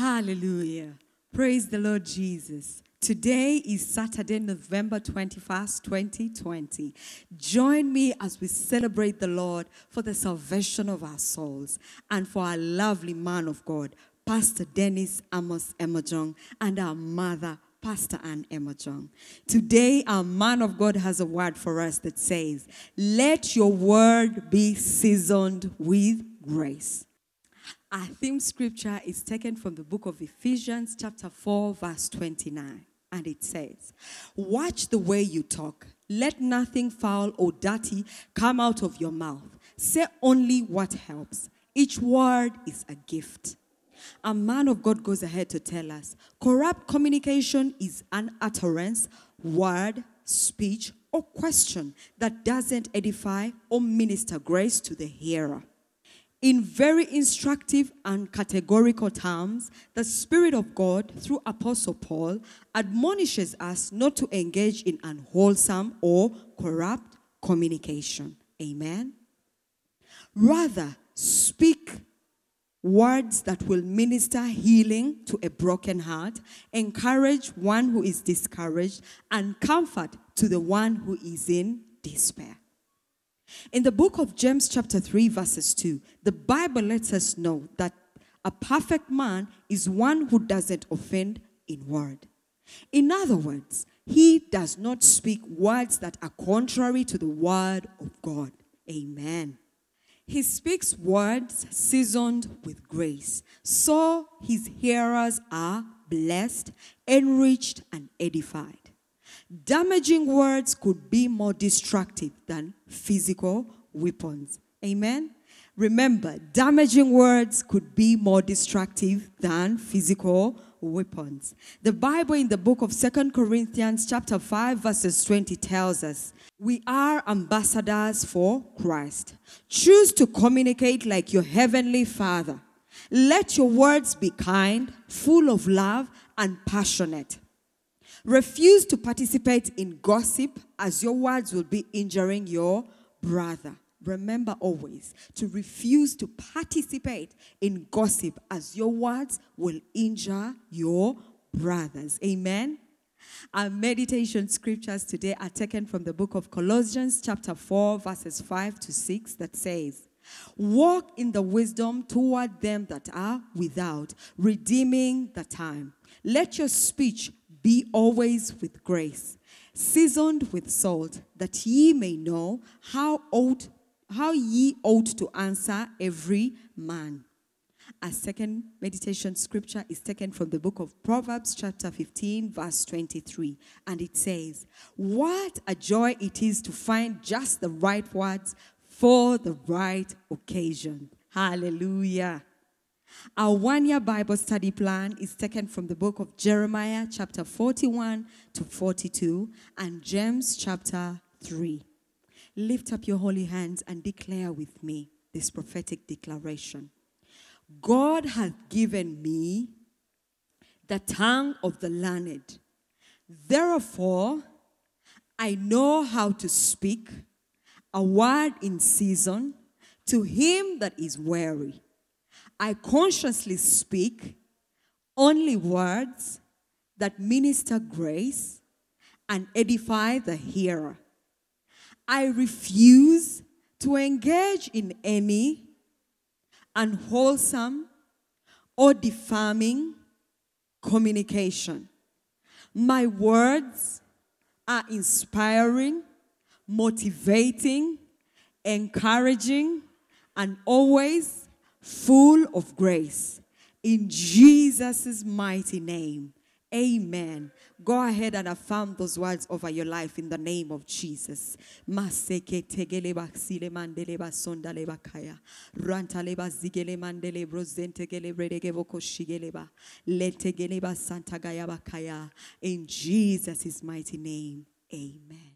Hallelujah. Praise the Lord Jesus. Today is Saturday, November 21st, 2020. Join me as we celebrate the Lord for the salvation of our souls and for our lovely man of God, Pastor Dennis Amos Emojong, and our mother, Pastor Ann Emojong. Today, our man of God has a word for us that says, Let your word be seasoned with grace. Our theme scripture is taken from the book of Ephesians, chapter 4, verse 29. And it says, Watch the way you talk. Let nothing foul or dirty come out of your mouth. Say only what helps. Each word is a gift. A man of God goes ahead to tell us corrupt communication is an utterance, word, speech, or question that doesn't edify or minister grace to the hearer. In very instructive and categorical terms, the Spirit of God, through Apostle Paul, admonishes us not to engage in unwholesome or corrupt communication. Amen. Rather, speak words that will minister healing to a broken heart, encourage one who is discouraged, and comfort to the one who is in despair. In the book of James, chapter 3, verses 2, the Bible lets us know that a perfect man is one who doesn't offend in word. In other words, he does not speak words that are contrary to the word of God. Amen. He speaks words seasoned with grace, so his hearers are blessed, enriched, and edified. Damaging words could be more destructive than physical weapons. Amen? Remember, damaging words could be more destructive than physical weapons. The Bible in the book of Second Corinthians chapter 5 verses 20 tells us, "We are ambassadors for Christ. Choose to communicate like your heavenly Father. Let your words be kind, full of love and passionate." Refuse to participate in gossip, as your words will be injuring your brother. Remember always to refuse to participate in gossip, as your words will injure your brothers. Amen. Our meditation scriptures today are taken from the book of Colossians, chapter 4, verses 5 to 6, that says, Walk in the wisdom toward them that are without, redeeming the time. Let your speech be always with grace, seasoned with salt, that ye may know how ought, how ye ought to answer every man. A second meditation scripture is taken from the book of Proverbs, chapter 15, verse 23. And it says, What a joy it is to find just the right words for the right occasion. Hallelujah. Our one year Bible study plan is taken from the book of Jeremiah, chapter 41 to 42, and James, chapter 3. Lift up your holy hands and declare with me this prophetic declaration God hath given me the tongue of the learned. Therefore, I know how to speak a word in season to him that is weary. I consciously speak only words that minister grace and edify the hearer. I refuse to engage in any unwholesome or defaming communication. My words are inspiring, motivating, encouraging, and always full of grace. In Jesus' mighty name. Amen. Go ahead and affirm those words over your life in the name of Jesus. Maseke tegele baksile mandele basonda leba kaya. Ranta leba zigele mandele brozente gele bredege boko shigeleba. Lete gele basanta gaya bakaya. In Jesus' mighty name. Amen.